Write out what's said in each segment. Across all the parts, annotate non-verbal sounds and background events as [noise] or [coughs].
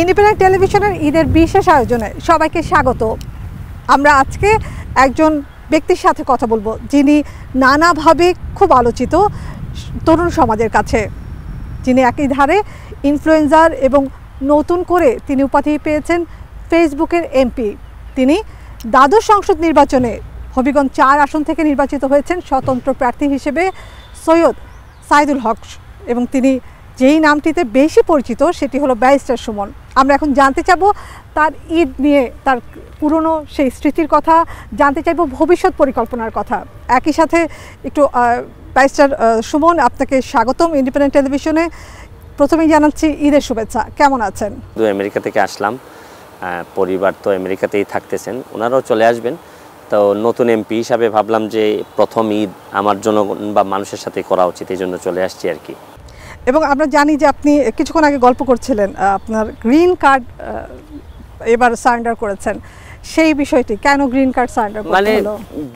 independent টেলিভিশনের ঈদের বিশেষ আয়োজনে সবাইকে স্বাগত আমরা আজকে একজন ব্যক্তির সাথে কথা বলবো যিনি নানাভাবে খুব আলোচিত তরুণ সমাজের কাছে যিনি একই ধারে ইনফ্লুয়েঞ্জার এবং নতুন করে তিনি উপাধি পেয়েছেন ফেসবুকের এমপি তিনি দ্বাদশ সংসদ নির্বাচনে হবিগঞ্জ চার আসন থেকে নির্বাচিত হয়েছেন স্বতন্ত্র প্রার্থী হিসেবে সৈয়দ সাইদুল হক এবং তিনি যেই নামটিতে বেশি পরিচিত সেটি হলো ব্যারিস্টার সুমন আমরা এখন জানতে চাবো তার ঈদ নিয়ে তার পুরনো সেই স্মৃতির কথা জানতে চাইবো ভবিষ্যৎ পরিকল্পনার কথা একই সাথে একটু ব্যারিস্টার সুমন আপনাকে স্বাগতম ইন্ডিপেন্ডেন্ট টেলিভিশনে প্রথমেই জানাচ্ছি ঈদের শুভেচ্ছা কেমন আছেন দু আমেরিকা থেকে আসলাম পরিবার তো আমেরিকাতেই থাকতেছেন ওনারাও চলে আসবেন তো নতুন এমপি হিসাবে ভাবলাম যে প্রথম ঈদ আমার জনগণ বা মানুষের সাথে করা উচিত এই জন্য চলে আসছি আর কি এবং আমরা জানি যে আপনি কিছুক্ষণ আগে গল্প করছিলেন আপনার গ্রিন কার্ড এবার সারেন্ডার করেছেন সেই বিষয়টি কেন গ্রিন কার্ড সারেন্ডার মানে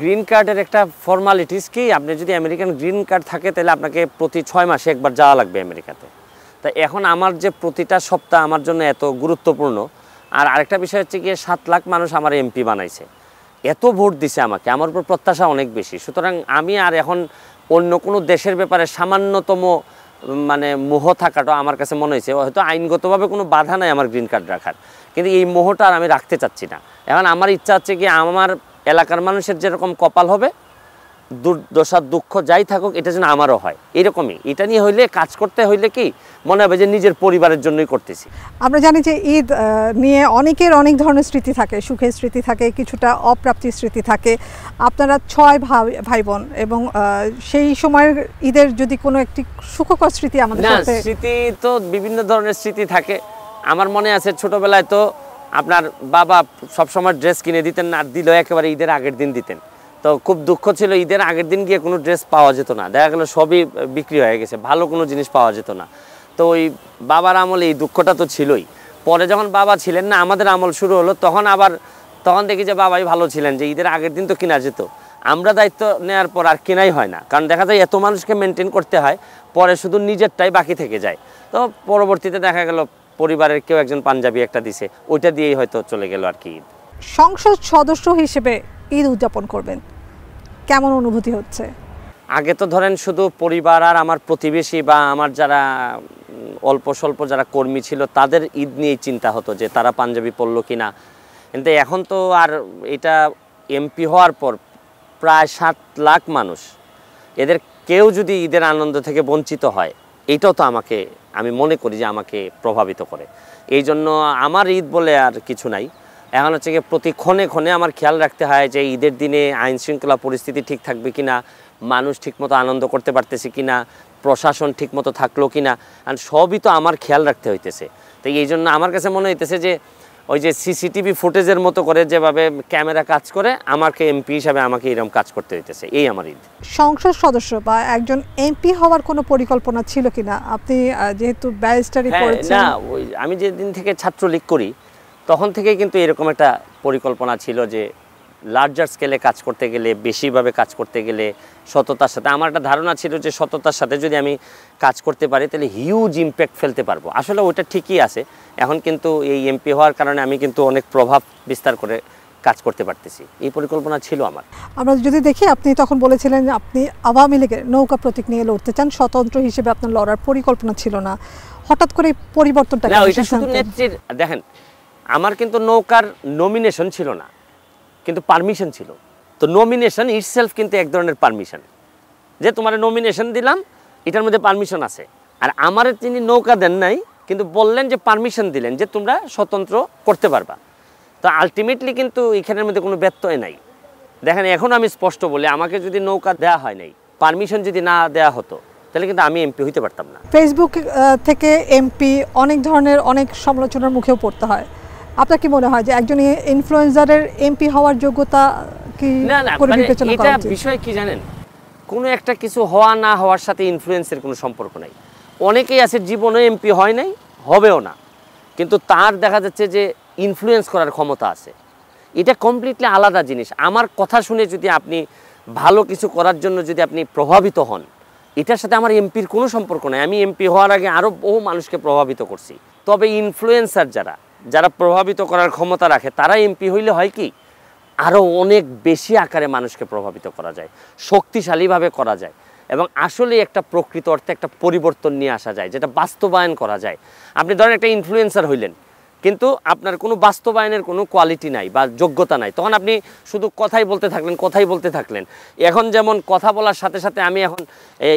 গ্রিন কার্ডের একটা ফর্মালিটিস কি আপনি যদি আমেরিকান গ্রিন কার্ড থাকে তাহলে আপনাকে প্রতি ছয় মাসে একবার যাওয়া লাগবে আমেরিকাতে তা এখন আমার যে প্রতিটা সপ্তাহ আমার জন্য এত গুরুত্বপূর্ণ আর আরেকটা বিষয় হচ্ছে গিয়ে সাত লাখ মানুষ আমার এমপি বানাইছে এত ভোট দিছে আমাকে আমার উপর প্রত্যাশা অনেক বেশি সুতরাং আমি আর এখন অন্য কোনো দেশের ব্যাপারে সামান্যতম মানে মোহ থাকাটা আমার কাছে মনে হয়েছে হয়তো আইনগতভাবে কোনো বাধা নাই আমার গ্রিন কার্ড রাখার কিন্তু এই মোহটা আর আমি রাখতে চাচ্ছি না এখন আমার ইচ্ছা হচ্ছে কি আমার এলাকার মানুষের যেরকম কপাল হবে দুর্দশা দুঃখ যাই থাকুক এটা যেন আমারও হয় এরকমই এটা নিয়ে হইলে কাজ করতে হইলে কি মনে হবে যে নিজের পরিবারের জন্যই করতেছি আমরা জানি যে ঈদ নিয়ে অনেকের অনেক ধরনের স্মৃতি থাকে সুখের স্মৃতি থাকে কিছুটা অপ্রাপ্তির স্মৃতি থাকে আপনারা ছয় ভাই ভাই বোন এবং সেই সময়ের ঈদের যদি কোনো একটি সুখকর স্মৃতি আমাদের সাথে স্মৃতি তো বিভিন্ন ধরনের স্মৃতি থাকে আমার মনে আছে ছোটবেলায় তো আপনার বাবা সবসময় ড্রেস কিনে দিতেন আর দিল একেবারে ঈদের আগের দিন দিতেন তো খুব দুঃখ ছিল ঈদের আগের দিন গিয়ে কোনো ড্রেস পাওয়া যেত না দেখা গেলো সবই বিক্রি হয়ে গেছে ভালো কোনো জিনিস পাওয়া যেত না তো ওই বাবার আমল এই দুঃখটা তো ছিলই পরে যখন বাবা ছিলেন না আমাদের আমল শুরু হলো তখন আবার তখন দেখি যে বাবাই ভালো ছিলেন যে ঈদের আগের দিন তো কেনা যেত আমরা দায়িত্ব নেওয়ার পর আর কেনাই হয় না কারণ দেখা যায় এত মানুষকে মেনটেন করতে হয় পরে শুধু নিজেরটাই বাকি থেকে যায় তো পরবর্তীতে দেখা গেল পরিবারের কেউ একজন পাঞ্জাবি একটা দিছে ওইটা দিয়েই হয়তো চলে গেল আর কি ঈদ সংসদ সদস্য হিসেবে ঈদ উদযাপন করবেন কেমন অনুভূতি হচ্ছে আগে তো ধরেন শুধু পরিবার আর আমার প্রতিবেশী বা আমার যারা অল্প স্বল্প যারা কর্মী ছিল তাদের ঈদ নিয়েই চিন্তা হতো যে তারা পাঞ্জাবি পড়লো কি না কিন্তু এখন তো আর এটা এমপি হওয়ার পর প্রায় সাত লাখ মানুষ এদের কেউ যদি ঈদের আনন্দ থেকে বঞ্চিত হয় এটাও তো আমাকে আমি মনে করি যে আমাকে প্রভাবিত করে এই জন্য আমার ঈদ বলে আর কিছু নাই এখন হচ্ছে গিয়ে প্রতি ক্ষণে ক্ষণে আমার খেয়াল রাখতে হয় যে ঈদের দিনে আইন শৃঙ্খলা পরিস্থিতি ঠিক থাকবে কি না মানুষ ঠিকমতো আনন্দ করতে পারতেছে কি না প্রশাসন ঠিকমতো থাকলো কি না কারণ সবই তো আমার খেয়াল রাখতে হইতেছে তো এই জন্য আমার কাছে মনে হইতেছে যে ওই যে সিসিটিভি ফুটেজের মতো করে যেভাবে ক্যামেরা কাজ করে আমাকে এমপি হিসাবে আমাকে এরকম কাজ করতে হইতেছে এই আমার ঈদ সংসদ সদস্য বা একজন এমপি হওয়ার কোনো পরিকল্পনা ছিল কিনা আপনি যেহেতু ব্যারিস্টারি হ্যাঁ, করেছেন না আমি যেদিন থেকে ছাত্রলীগ করি তখন থেকে কিন্তু এরকম একটা পরিকল্পনা ছিল যে লার্জার স্কেলে কাজ করতে গেলে বেশিভাবে কাজ করতে গেলে সততার সাথে আমার একটা ধারণা ছিল যে সততার সাথে যদি আমি কাজ করতে পারি তাহলে হিউজ ইম্প্যাক্ট ফেলতে পারবো আসলে ওটা ঠিকই আছে এখন কিন্তু এই এমপি হওয়ার কারণে আমি কিন্তু অনেক প্রভাব বিস্তার করে কাজ করতে পারতেছি এই পরিকল্পনা ছিল আমার আমরা যদি দেখি আপনি তখন বলেছিলেন আপনি আওয়ামী লীগের নৌকা প্রতীক নিয়ে লড়তে চান স্বতন্ত্র হিসেবে আপনার লড়ার পরিকল্পনা ছিল না হঠাৎ করে পরিবর্তনটা দেখেন আমার কিন্তু নৌকার নমিনেশন ছিল না কিন্তু পারমিশন ছিল তো নমিনেশন ইট সেলফ কিন্তু এক ধরনের পারমিশন যে তোমার নমিনেশন দিলাম এটার মধ্যে পারমিশন আছে আর আমার তিনি নৌকা দেন নাই কিন্তু বললেন যে পারমিশন দিলেন যে তোমরা স্বতন্ত্র করতে পারবা তো আলটিমেটলি কিন্তু এখানের মধ্যে কোনো ব্যত্যয় নাই দেখেন এখন আমি স্পষ্ট বলি আমাকে যদি নৌকা দেওয়া হয় নাই পারমিশন যদি না দেওয়া হতো তাহলে কিন্তু আমি এমপি হইতে পারতাম না ফেসবুক থেকে এমপি অনেক ধরনের অনেক সমালোচনার মুখেও পড়তে হয় আপনার কি মনে হয় যে একজন ইনফ্লুয়েন্সারের এমপি হওয়ার যোগ্যতা কি মানে এটা বিষয় কি জানেন কোনো একটা কিছু হওয়া না হওয়ার সাথে ইনফ্লুয়েন্সের কোনো সম্পর্ক নাই অনেকেই আছে জীবনে এমপি হয় নাই হবেও না কিন্তু তার দেখা যাচ্ছে যে ইনফ্লুয়েন্স করার ক্ষমতা আছে এটা কমপ্লিটলি আলাদা জিনিস আমার কথা শুনে যদি আপনি ভালো কিছু করার জন্য যদি আপনি প্রভাবিত হন এটার সাথে আমার এমপির কোনো সম্পর্ক নাই আমি এমপি হওয়ার আগে আরও বহু মানুষকে প্রভাবিত করছি তবে ইনফ্লুয়েন্সার যারা যারা প্রভাবিত করার ক্ষমতা রাখে তারা এমপি হইলে হয় কি আরও অনেক বেশি আকারে মানুষকে প্রভাবিত করা যায় শক্তিশালীভাবে করা যায় এবং আসলে একটা প্রকৃত অর্থে একটা পরিবর্তন নিয়ে আসা যায় যেটা বাস্তবায়ন করা যায় আপনি ধরেন একটা ইনফ্লুয়েন্সার হইলেন কিন্তু আপনার কোনো বাস্তবায়নের কোনো কোয়ালিটি নাই বা যোগ্যতা নাই তখন আপনি শুধু কথাই বলতে থাকলেন কথাই বলতে থাকলেন এখন যেমন কথা বলার সাথে সাথে আমি এখন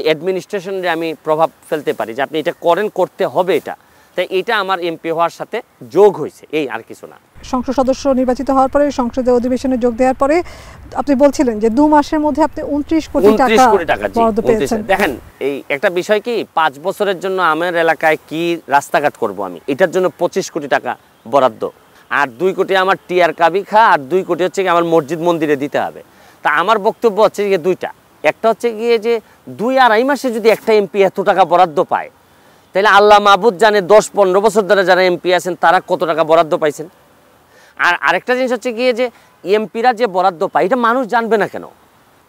অ্যাডমিনিস্ট্রেশনে আমি প্রভাব ফেলতে পারি যে আপনি এটা করেন করতে হবে এটা তাই এটা আমার এমপি হওয়ার সাথে যোগ হয়েছে এই আর কিছু না সংসদ সদস্য নির্বাচিত হওয়ার পরে সংসদে অধিবেশনে যোগ দেওয়ার পরে আপনি বলছিলেন যে দু মাসের মধ্যে আপনি উনত্রিশ কোটি টাকা দেখেন এই একটা বিষয় কি পাঁচ বছরের জন্য আমার এলাকায় কি রাস্তাঘাট করব আমি এটার জন্য পঁচিশ কোটি টাকা বরাদ্দ আর দুই কোটি আমার টিয়ার কাবি খা আর দুই কোটি হচ্ছে কি আমার মসজিদ মন্দিরে দিতে হবে তা আমার বক্তব্য হচ্ছে গিয়ে দুইটা একটা হচ্ছে গিয়ে যে দুই আড়াই মাসে যদি একটা এমপি এত টাকা বরাদ্দ পায় তাহলে আল্লাহ মাহবুদ জানে দশ পনেরো বছর ধরে যারা এমপি আছেন তারা কত টাকা বরাদ্দ পাইছেন আর আরেকটা জিনিস হচ্ছে গিয়ে যে এমপিরা যে বরাদ্দ পায় এটা মানুষ জানবে না কেন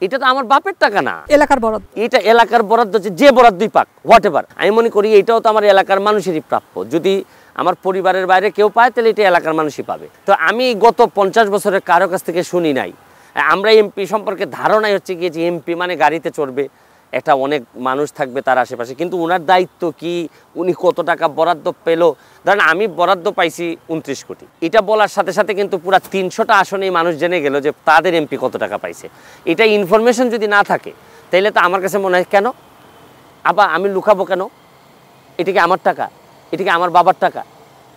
এটা তো আমার বাপের টাকা না এলাকার বরাদ্দ এটা এলাকার বরাদ্দ যে বরাদ্দই পাক হোয়াট এভার আমি মনে করি এটাও তো আমার এলাকার মানুষেরই প্রাপ্য যদি আমার পরিবারের বাইরে কেউ পায় তাহলে এটা এলাকার মানুষই পাবে তো আমি গত পঞ্চাশ বছরের কারো কাছ থেকে শুনি নাই আমরা এমপি সম্পর্কে ধারণাই হচ্ছে গিয়ে যে এমপি মানে গাড়িতে চড়বে এটা অনেক মানুষ থাকবে তার আশেপাশে কিন্তু ওনার দায়িত্ব কি উনি কত টাকা বরাদ্দ পেল ধরেন আমি বরাদ্দ পাইছি উনত্রিশ কোটি এটা বলার সাথে সাথে কিন্তু পুরো তিনশোটা আসনেই মানুষ জেনে গেল যে তাদের এমপি কত টাকা পাইছে এটা ইনফরমেশন যদি না থাকে তাহলে তো আমার কাছে মনে হয় কেন আবার আমি লুকাবো কেন এটা কি আমার টাকা এটা কি আমার বাবার টাকা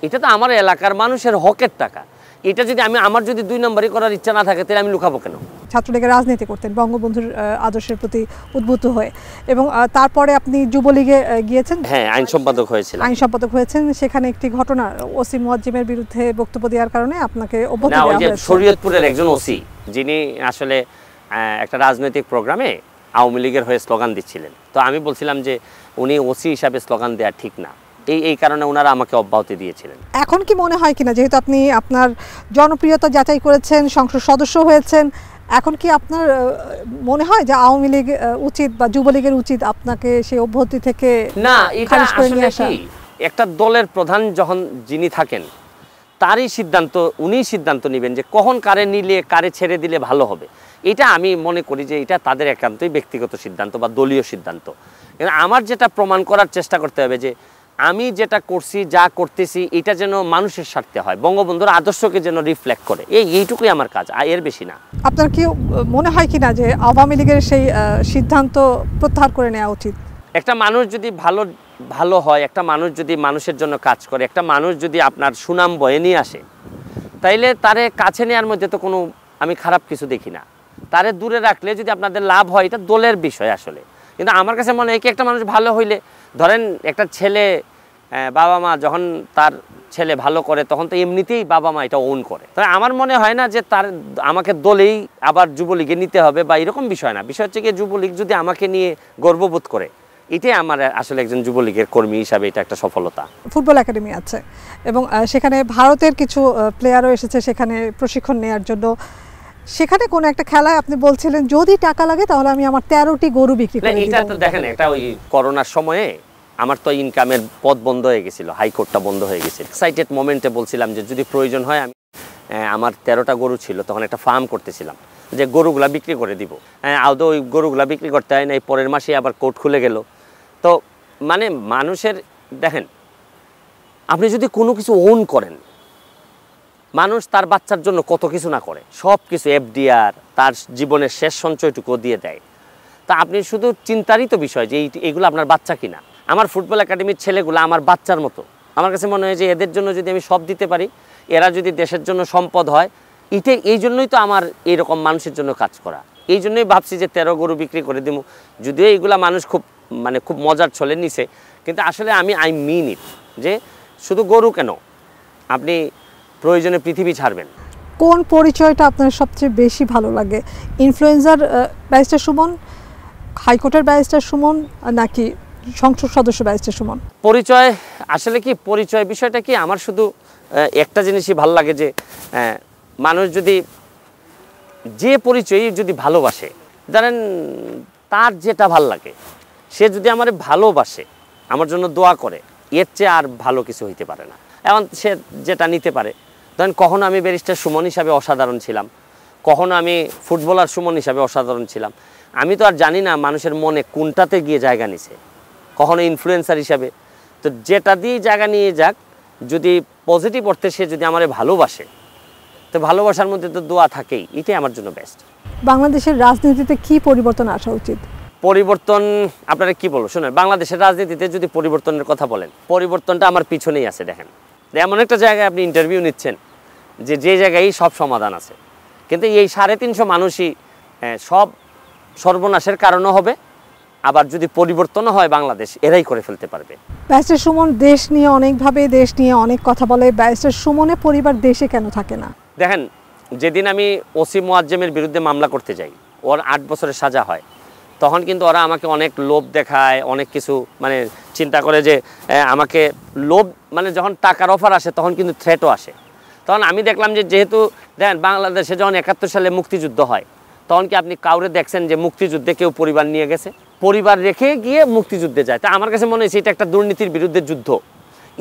এটা তো আমার এলাকার মানুষের হকের টাকা এটা যদি আমি আমার যদি দুই নম্বরই করার ইচ্ছা না থাকে তাহলে আমি লুকাবো কেন ছাত্রলীগের রাজনীতি করতেন বঙ্গবন্ধুর আদর্শের প্রতি উদ্বুদ্ধ হয়ে এবং তারপরে আপনি যুবলীগে গিয়েছেন হ্যাঁ আইন সম্পাদক হয়েছিল আইন সম্পাদক হয়েছেন সেখানে একটি ঘটনা ওসি মুয়াজ্জিমের বিরুদ্ধে বক্তব্য দেওয়ার কারণে আপনাকে শরীয়তপুরের একজন ওসি যিনি আসলে একটা রাজনৈতিক প্রোগ্রামে আওয়ামী লীগের হয়ে স্লোগান দিচ্ছিলেন তো আমি বলছিলাম যে উনি ওসি হিসাবে স্লোগান দেওয়া ঠিক না এই এই কারণে ওনারা আমাকে অব্যাহতি দিয়েছিলেন এখন কি মনে হয় কিনা যেহেতু আপনি আপনার জনপ্রিয়তা যাচাই করেছেন সংসদ সদস্য হয়েছেন এখন কি আপনার মনে হয় যে আওয়ামী লীগ উচিত বা যুবলীগের উচিত আপনাকে সেই অব্যাহতি থেকে না আসলে একটা দলের প্রধান যখন যিনি থাকেন তারই সিদ্ধান্ত উনি সিদ্ধান্ত নেবেন যে কখন কারে নিলে কারে ছেড়ে দিলে ভালো হবে এটা আমি মনে করি যে এটা তাদের একান্তই ব্যক্তিগত সিদ্ধান্ত বা দলীয় সিদ্ধান্ত আমার যেটা প্রমাণ করার চেষ্টা করতে হবে যে আমি যেটা করছি যা করতেছি এটা যেন মানুষের স্বার্থে হয় বঙ্গবন্ধুর আদর্শকে যেন রিফ্লেক্ট করে এই এইটুকুই আমার কাজ আর এর বেশি না আপনার কি মনে হয় কি না যে আওয়ামী লীগের সেই সিদ্ধান্ত প্রত্যাহার করে নেওয়া উচিত একটা মানুষ যদি ভালো ভালো হয় একটা মানুষ যদি মানুষের জন্য কাজ করে একটা মানুষ যদি আপনার সুনাম বয়ে নিয়ে আসে তাইলে তারে কাছে নেওয়ার মধ্যে তো কোনো আমি খারাপ কিছু দেখি না তারে দূরে রাখলে যদি আপনাদের লাভ হয় এটা দলের বিষয় আসলে কিন্তু আমার কাছে মনে হয় কি একটা মানুষ ভালো হইলে ধরেন একটা ছেলে বাবা মা যখন তার ছেলে ভালো করে তখন তো এমনিতেই বাবা মা এটা ওন করে তাই আমার মনে হয় না যে তার আমাকে দলেই আবার যুবলীগে নিতে হবে বা এরকম বিষয় না বিষয় হচ্ছে গিয়ে যুবলীগ যদি আমাকে নিয়ে গর্ববোধ করে এটাই আমার আসলে একজন যুবলীগের কর্মী হিসাবে এটা একটা সফলতা ফুটবল একাডেমি আছে এবং সেখানে ভারতের কিছু প্লেয়ারও এসেছে সেখানে প্রশিক্ষণ নেওয়ার জন্য সেখানে কোনো একটা খেলায় আপনি বলছিলেন যদি টাকা লাগে তাহলে আমি আমার তেরোটি গরু বিক্রি করি এটা তো দেখেন এটা ওই করোনার সময়ে আমার তো ইনকামের পথ বন্ধ হয়ে গেছিল হাইকোর্টটা বন্ধ হয়ে গেছে এক্সাইটেড মোমেন্টে বলছিলাম যে যদি প্রয়োজন হয় আমি আমার তেরোটা গরু ছিল তখন একটা ফার্ম করতেছিলাম যে গরুগুলা বিক্রি করে দিব হ্যাঁ আদৌ ওই গরুগুলা বিক্রি করতে হয় না এই পরের মাসে আবার কোর্ট খুলে গেল তো মানে মানুষের দেখেন আপনি যদি কোনো কিছু ওন করেন মানুষ তার বাচ্চার জন্য কত কিছু না করে সব কিছু এফডিআর তার জীবনের শেষ সঞ্চয়টুকু দিয়ে দেয় তা আপনি শুধু চিন্তারই তো বিষয় যে এইগুলো আপনার বাচ্চা কিনা আমার ফুটবল একাডেমির ছেলেগুলো আমার বাচ্চার মতো আমার কাছে মনে হয় যে এদের জন্য যদি আমি সব দিতে পারি এরা যদি দেশের জন্য সম্পদ হয় ইতে এই জন্যই তো আমার এইরকম মানুষের জন্য কাজ করা এই জন্যই ভাবছি যে তেরো গরু বিক্রি করে দিব যদিও এইগুলা মানুষ খুব মানে খুব মজার ছলে নিছে কিন্তু আসলে আমি আই মিন ইট যে শুধু গরু কেন আপনি প্রয়োজনে পৃথিবী ছাড়বেন কোন পরিচয়টা আপনার সবচেয়ে বেশি ভালো লাগে ইনফ্লুয়েঞ্জার ব্যারিস্টার সুমন হাইকোর্টের ব্যারিস্টার সুমন নাকি সংসদ সদস্য ব্যারিস্টার সুমন পরিচয় আসলে কি পরিচয় বিষয়টা কি আমার শুধু একটা জিনিসই ভালো লাগে যে মানুষ যদি যে পরিচয় যদি ভালোবাসে জানেন তার যেটা ভাল লাগে সে যদি আমার ভালোবাসে আমার জন্য দোয়া করে এর চেয়ে আর ভালো কিছু হইতে পারে না এমন সে যেটা নিতে পারে ধরেন কখনো আমি ব্যারিস্টার সুমন হিসাবে অসাধারণ ছিলাম কখনো আমি ফুটবলার সুমন হিসাবে অসাধারণ ছিলাম আমি তো আর জানি না মানুষের মনে কোনটাতে গিয়ে জায়গা নিছে কখনো ইনফ্লুয়েন্সার হিসাবে তো যেটা দিয়েই জায়গা নিয়ে যাক যদি পজিটিভ অর্থে সে যদি আমারে ভালোবাসে তো ভালোবাসার মধ্যে তো দোয়া থাকেই এটাই আমার জন্য বেস্ট বাংলাদেশের রাজনীতিতে কি পরিবর্তন আসা উচিত পরিবর্তন আপনারা কি বলবো শুনেন বাংলাদেশের রাজনীতিতে যদি পরিবর্তনের কথা বলেন পরিবর্তনটা আমার পিছনেই আছে দেখেন এমন একটা জায়গায় আপনি ইন্টারভিউ নিচ্ছেন যে যে জায়গায় সব সমাধান আছে কিন্তু এই সাড়ে তিনশো মানুষই সব সর্বনাশের কারণও হবে আবার যদি পরিবর্তন হয় বাংলাদেশ এরাই করে ফেলতে পারবে ব্যারিস্টার সুমন দেশ নিয়ে অনেকভাবে দেশ নিয়ে অনেক কথা বলে ব্যারিস্টার সুমনে পরিবার দেশে কেন থাকে না দেখেন যেদিন আমি ওসি মোয়াজ্জেমের বিরুদ্ধে মামলা করতে যাই ওর আট বছরের সাজা হয় তখন কিন্তু ওরা আমাকে অনেক লোভ দেখায় অনেক কিছু মানে চিন্তা করে যে আমাকে লোভ মানে যখন টাকার অফার আসে তখন কিন্তু থ্রেটও আসে তখন আমি দেখলাম যে যেহেতু দেন বাংলাদেশে যখন একাত্তর সালে মুক্তিযুদ্ধ হয় তখন কি আপনি কাউরে দেখছেন যে মুক্তিযুদ্ধে কেউ পরিবার নিয়ে গেছে পরিবার রেখে গিয়ে মুক্তিযুদ্ধে যায় তা আমার কাছে মনে হয়েছে এটা একটা দুর্নীতির বিরুদ্ধে যুদ্ধ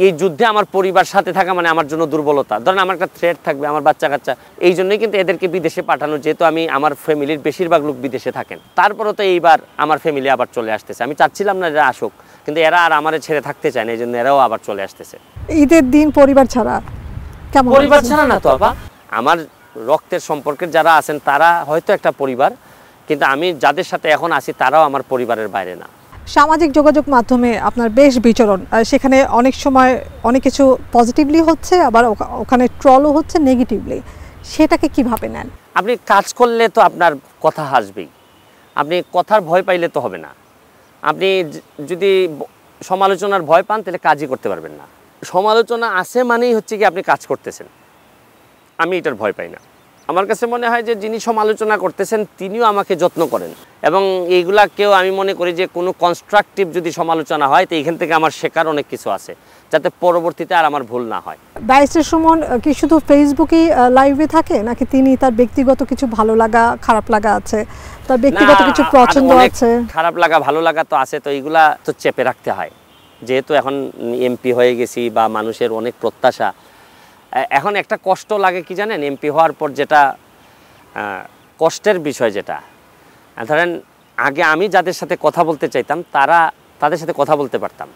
এই যুদ্ধে আমার পরিবার সাথে থাকা মানে আমার জন্য দুর্বলতা ধরেন আমার একটা থ্রেট থাকবে আমার বাচ্চা কাচ্চা এই জন্যই কিন্তু এদেরকে বিদেশে পাঠানো যেহেতু আমি আমার ফ্যামিলির বেশিরভাগ লোক বিদেশে থাকেন তারপরও তো এইবার আমার ফ্যামিলি আবার চলে আসতেছে আমি চাচ্ছিলাম না এরা আসুক কিন্তু এরা আর আমার ছেড়ে থাকতে চায় না এই জন্য এরাও আবার চলে আসতেছে ঈদের দিন পরিবার ছাড়া কেমন পরিবার ছাড়া না তো বাবা আমার রক্তের সম্পর্কের যারা আছেন তারা হয়তো একটা পরিবার কিন্তু আমি যাদের সাথে এখন আছি তারাও আমার পরিবারের বাইরে না সামাজিক যোগাযোগ মাধ্যমে আপনার বেশ বিচরণ সেখানে অনেক সময় অনেক কিছু পজিটিভলি হচ্ছে আবার ওখানে ট্রলও হচ্ছে নেগেটিভলি সেটাকে কিভাবে নেন আপনি কাজ করলে তো আপনার কথা হাসবেই আপনি কথার ভয় পাইলে তো হবে না আপনি যদি সমালোচনার ভয় পান তাহলে কাজই করতে পারবেন না সমালোচনা আছে মানেই হচ্ছে কি আপনি কাজ করতেছেন আমি এটার ভয় পাই না আমার কাছে মনে হয় যে যিনি সমালোচনা করতেছেন তিনিও আমাকে যত্ন করেন এবং এইগুলা কেউ আমি মনে করি যে কোনো কনস্ট্রাকটিভ যদি সমালোচনা হয় তো এইখান থেকে আমার শেখার অনেক কিছু আছে যাতে পরবর্তীতে আর আমার ভুল না হয় ব্যারিস্টার সুমন কি শুধু ফেসবুকে লাইভে থাকে নাকি তিনি তার ব্যক্তিগত কিছু ভালো লাগা খারাপ লাগা আছে তার ব্যক্তিগত কিছু পছন্দ আছে খারাপ লাগা ভালো লাগা তো আছে তো এইগুলা তো চেপে রাখতে হয় যেহেতু এখন এমপি হয়ে গেছি বা মানুষের অনেক প্রত্যাশা এখন একটা কষ্ট লাগে কি জানেন এমপি হওয়ার পর যেটা কষ্টের বিষয় যেটা ধরেন আগে আমি যাদের সাথে কথা বলতে চাইতাম তারা তাদের সাথে কথা বলতে পারতাম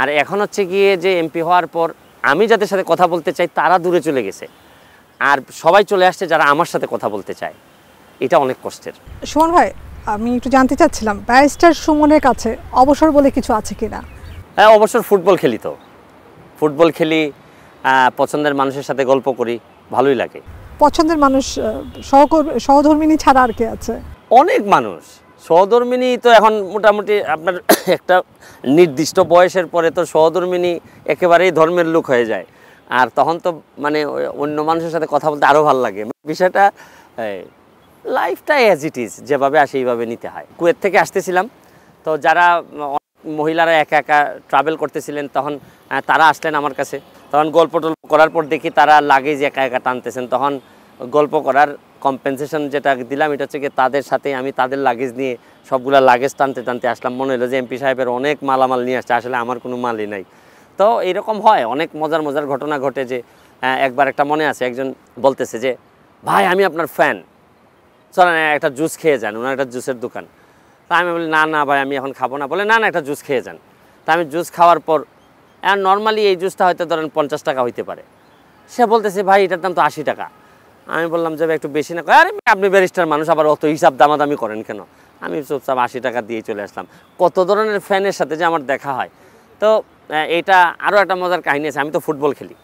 আর এখন হচ্ছে গিয়ে যে এমপি হওয়ার পর আমি যাদের সাথে কথা বলতে চাই তারা দূরে চলে গেছে আর সবাই চলে আসছে যারা আমার সাথে কথা বলতে চায় এটা অনেক কষ্টের সুমন ভাই আমি একটু জানতে চাচ্ছিলাম ব্যারিস্টার সুমনের কাছে অবসর বলে কিছু আছে কিনা হ্যাঁ অবসর ফুটবল খেলি তো ফুটবল খেলি পছন্দের মানুষের সাথে গল্প করি ভালোই লাগে পছন্দের মানুষ সহধর্মিনী ছাড়া আর কে আছে অনেক মানুষ সহধর্মিনী তো এখন মোটামুটি আপনার [coughs] একটা নির্দিষ্ট বয়সের পরে তো সহধর্মিনী একেবারেই ধর্মের লোক হয়ে যায় আর তখন তো মানে অন্য মানুষের সাথে কথা বলতে আরও ভালো লাগে বিষয়টা লাইফটা অ্যাজ ইট ইজ যেভাবে আসে এইভাবে নিতে হয় কুয়েত থেকে আসতেছিলাম তো যারা মহিলারা একা একা ট্রাভেল করতেছিলেন তখন তারা আসলেন আমার কাছে তখন গল্প টল্প করার পর দেখি তারা লাগেজ একা একা টানতেছেন তখন গল্প করার কম্পেনসেশন যেটা দিলাম এটা হচ্ছে তাদের সাথে আমি তাদের লাগেজ নিয়ে সবগুলো লাগেজ টানতে টানতে আসলাম মনে হলো যে এমপি সাহেবের অনেক মালামাল নিয়ে আসছে আসলে আমার কোনো মালই নাই তো এরকম হয় অনেক মজার মজার ঘটনা ঘটে যে একবার একটা মনে আছে একজন বলতেছে যে ভাই আমি আপনার ফ্যান চলেন একটা জুস খেয়ে যান ওনার একটা জুসের দোকান তা আমি বলি না না ভাই আমি এখন খাবো না বলে না না একটা জুস খেয়ে যান তা আমি জুস খাওয়ার পর আর নর্মালি এই জুসটা হয়তো ধরেন পঞ্চাশ টাকা হইতে পারে সে বলতেছে ভাই এটার দাম তো আশি টাকা আমি বললাম যে একটু বেশি না আরে আপনি ব্যারিস্টার মানুষ আবার অত হিসাব দামাদামি করেন কেন আমি চুপচাপ আশি টাকা দিয়ে চলে আসলাম কত ধরনের ফ্যানের সাথে যে আমার দেখা হয় তো এটা আরও একটা মজার কাহিনী আছে আমি তো ফুটবল খেলি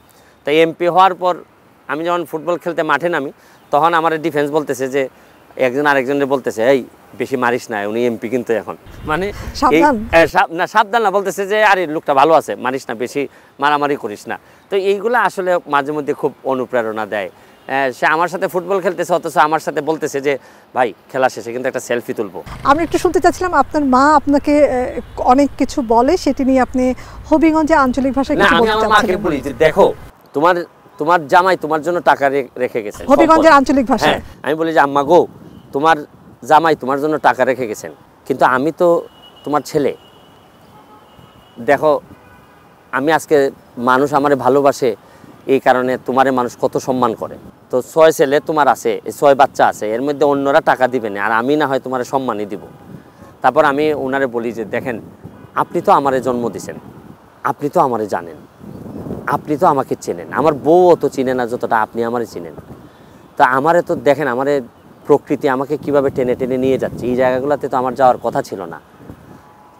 তাই এমপি হওয়ার পর আমি যখন ফুটবল খেলতে মাঠে নামি তখন আমার ডিফেন্স বলতেছে যে একজন আরেকজনের বলতেছে এই বেশি মারিস না উনি এমপি কিন্তু এখন মানে না সাবধান না বলতেছে যে আরে লোকটা ভালো আছে মারিস না বেশি মারামারি করিস না তো এইগুলো আসলে মাঝে মধ্যে খুব অনুপ্রেরণা দেয় সে আমার সাথে ফুটবল খেলতেছে অথচ আমার সাথে বলতেছে যে ভাই খেলা শেষে কিন্তু একটা সেলফি তুলবো আমি একটু শুনতে চাচ্ছিলাম আপনার মা আপনাকে অনেক কিছু বলে সেটি নিয়ে আপনি হবিগঞ্জে আঞ্চলিক ভাষায় বলি যে দেখো তোমার তোমার জামাই তোমার জন্য টাকা রেখে গেছে হবিগঞ্জের আঞ্চলিক ভাষায় হ্যাঁ, আমি বলি যে আম্মা গো তোমার জামাই তোমার জন্য টাকা রেখে গেছেন কিন্তু আমি তো তোমার ছেলে দেখো আমি আজকে মানুষ আমারে ভালোবাসে এই কারণে তোমারে মানুষ কত সম্মান করে তো ছয় ছেলে তোমার আছে ছয় বাচ্চা আছে এর মধ্যে অন্যরা টাকা দিবে না আর আমি না হয় তোমার সম্মানই দিব তারপর আমি ওনারে বলি যে দেখেন আপনি তো আমারে জন্ম দিছেন আপনি তো আমারে জানেন আপনি তো আমাকে চেনেন আমার বউ অত চিনে না যতটা আপনি আমারে চিনেন তা আমারে তো দেখেন আমারে প্রকৃতি আমাকে কিভাবে টেনে টেনে নিয়ে যাচ্ছে এই জায়গাগুলোতে তো আমার যাওয়ার কথা ছিল না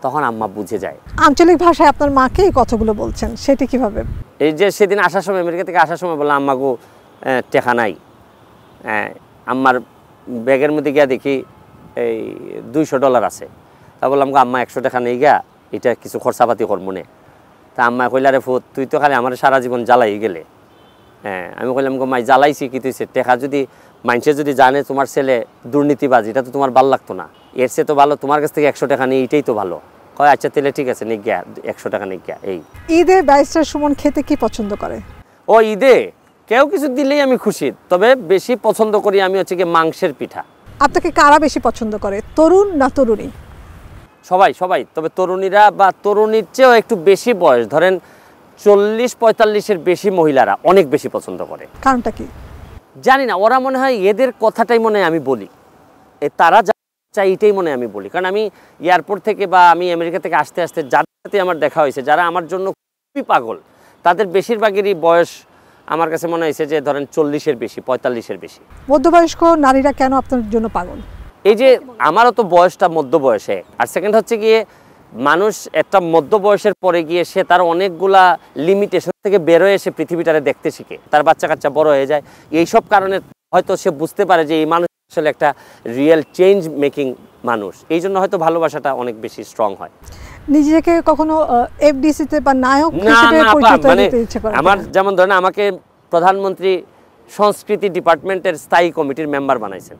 তখন আম্মা বুঝে যায় আঞ্চলিক ভাষায় আপনার মাকে এই কথাগুলো বলছেন সেটি কিভাবে এই যে সেদিন আসার সময় আমেরিকা থেকে আসার সময় বললাম আম্মাগো টেকা নাই আম্মার ব্যাগের মধ্যে গিয়া দেখি এই দুইশো ডলার আছে তা বললাম গো আম্মা একশো টাকা নেই গা এটা কিছু খরচাপাতি কর মনে তা আম্মা কইলারে ফুত তুই তো খালি আমার সারা জীবন জ্বালাই গেলে হ্যাঁ আমি কইলাম গো মাই জ্বালাইছি কি তুই টেকা যদি মানুষে যদি জানে তোমার ছেলে দুর্নীতিবাজ এটা তো তোমার ভাল লাগতো না এর সে তো ভালো তোমার কাছ থেকে একশো টাকা নিয়ে এটাই তো ভালো কয় আচ্ছা তাহলে ঠিক আছে নিজ্ঞা একশো টাকা নিজ্ঞা এই ঈদে বাইশটা সুমন খেতে কি পছন্দ করে ও ঈদে কেউ কিছু দিলেই আমি খুশি তবে বেশি পছন্দ করি আমি হচ্ছে কি মাংসের পিঠা আপনাকে কারা বেশি পছন্দ করে তরুণ না তরুণী সবাই সবাই তবে তরুণীরা বা তরুণীর চেয়েও একটু বেশি বয়স ধরেন চল্লিশ পঁয়তাল্লিশের বেশি মহিলারা অনেক বেশি পছন্দ করে কারণটা কি জানি না ওরা মনে হয় এদের কথাটাই মনে আমি বলি তারা যা চাই এটাই মনে আমি বলি কারণ আমি এয়ারপোর্ট থেকে বা আমি আমেরিকা থেকে আসতে আসতে যাদের সাথে আমার দেখা হয়েছে যারা আমার জন্য খুবই পাগল তাদের বেশিরভাগেরই বয়স আমার কাছে মনে হয়েছে যে ধরেন চল্লিশের বেশি পঁয়তাল্লিশের বেশি মধ্যবয়স্ক নারীরা কেন আপনার জন্য পাগল এই যে আমারও তো বয়সটা মধ্য বয়সে আর সেকেন্ড হচ্ছে গিয়ে মানুষ একটা মধ্য বয়সের পরে গিয়ে সে তার অনেকগুলা লিমিটেশন থেকে বেরোয় এসে পৃথিবীটারে দেখতে শিখে তার বাচ্চা কাচ্চা বড় হয়ে যায় এইসব কারণে হয়তো সে বুঝতে পারে যে এই মানুষ আসলে একটা রিয়েল চেঞ্জ মেকিং মানুষ এই জন্য হয়তো ভালোবাসাটা অনেক বেশি স্ট্রং হয় নিজেকে কখনো এফডিসিতে বা নায়ক মানে আমার যেমন ধরেন আমাকে প্রধানমন্ত্রী সংস্কৃতি ডিপার্টমেন্টের স্থায়ী কমিটির মেম্বার বানাইছেন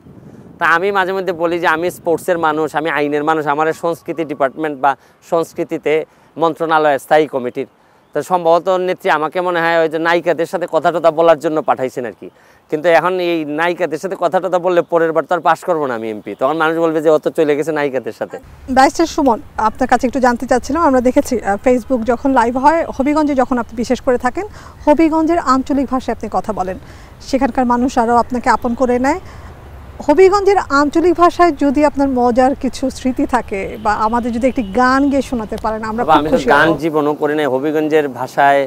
তা আমি মাঝে মধ্যে বলি যে আমি স্পোর্টসের মানুষ আমি আইনের মানুষ আমার সংস্কৃতি ডিপার্টমেন্ট বা সংস্কৃতিতে মন্ত্রণালয়ের স্থায়ী কমিটির তো সম্ভবত নেত্রী আমাকে মনে হয় ওই যে নায়িকাদের সাথে কথা টথা বলার জন্য পাঠাইছেন আর কি কিন্তু এখন এই নায়িকাদের সাথে কথা টথা বললে পরের বার তো আর পাশ করবো না আমি এমপি তখন মানুষ বলবে যে অত চলে গেছে নায়িকাদের সাথে ব্যারিস্টার সুমন আপনার কাছে একটু জানতে চাচ্ছিলাম আমরা দেখেছি ফেসবুক যখন লাইভ হয় হবিগঞ্জে যখন আপনি বিশেষ করে থাকেন হবিগঞ্জের আঞ্চলিক ভাষায় আপনি কথা বলেন সেখানকার মানুষ আরও আপনাকে আপন করে নেয় হবিগঞ্জের আঞ্চলিক ভাষায় যদি আপনার মজার কিছু স্মৃতি থাকে বা আমাদের যদি একটি গান গিয়ে শোনাতে পারেন আমরা আমি তো গান জীবনও করি নাই হবিগঞ্জের ভাষায়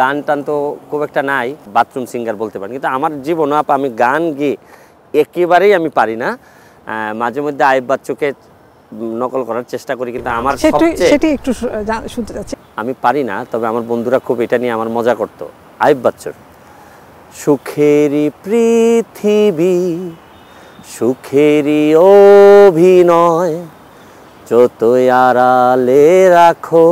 গান টান তো খুব একটা নাই বাথরুম সিঙ্গার বলতে পারেন কিন্তু আমার জীবন আপ আমি গান গিয়ে একেবারেই আমি পারি না মাঝে মধ্যে আইব বাচ্চুকে নকল করার চেষ্টা করি কিন্তু আমার সেটি একটু শুনতে যাচ্ছে আমি পারি না তবে আমার বন্ধুরা খুব এটা নিয়ে আমার মজা করতো আইব বাচ্চুর সুখেরি পৃথিবী সুখেরই অভিনয় যতই আড়ালে রাখো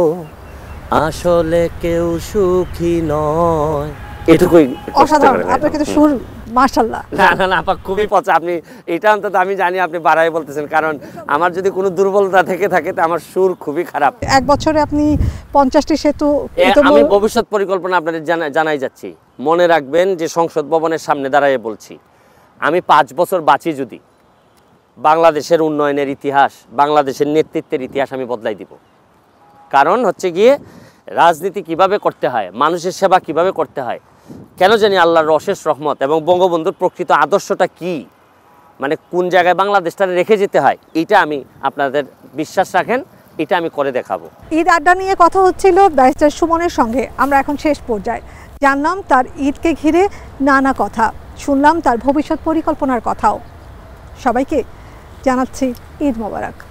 আসলে কেউ সুখী নয় এটুকুই অসাধারণ আপনার কিন্তু সুর মাশাল্লাহ না না না আপা খুবই পচা আপনি এটা অন্তত আমি জানি আপনি বাড়াই বলতেছেন কারণ আমার যদি কোনো দুর্বলতা থেকে থাকে তো আমার সুর খুবই খারাপ এক বছরে আপনি পঞ্চাশটি সেতু আমি ভবিষ্যৎ পরিকল্পনা আপনাদের জানাই যাচ্ছি মনে রাখবেন যে সংসদ ভবনের সামনে দাঁড়ায় বলছি আমি পাঁচ বছর বাঁচি যদি বাংলাদেশের উন্নয়নের ইতিহাস বাংলাদেশের নেতৃত্বের ইতিহাস আমি বদলাই দিব কারণ হচ্ছে গিয়ে রাজনীতি কিভাবে করতে হয় মানুষের সেবা কিভাবে করতে হয় কেন জানি আল্লাহর অশেষ রহমত এবং বঙ্গবন্ধুর প্রকৃত আদর্শটা কি মানে কোন জায়গায় বাংলাদেশটা রেখে যেতে হয় এটা আমি আপনাদের বিশ্বাস রাখেন এটা আমি করে দেখাবো ঈদ আড্ডা নিয়ে কথা হচ্ছিল ব্যারিস্টার সুমনের সঙ্গে আমরা এখন শেষ পর্যায়ে জানলাম তার ঈদকে ঘিরে নানা কথা শুনলাম তার ভবিষ্যৎ পরিকল্পনার কথাও সবাইকে জানাচ্ছি ঈদ মোবারক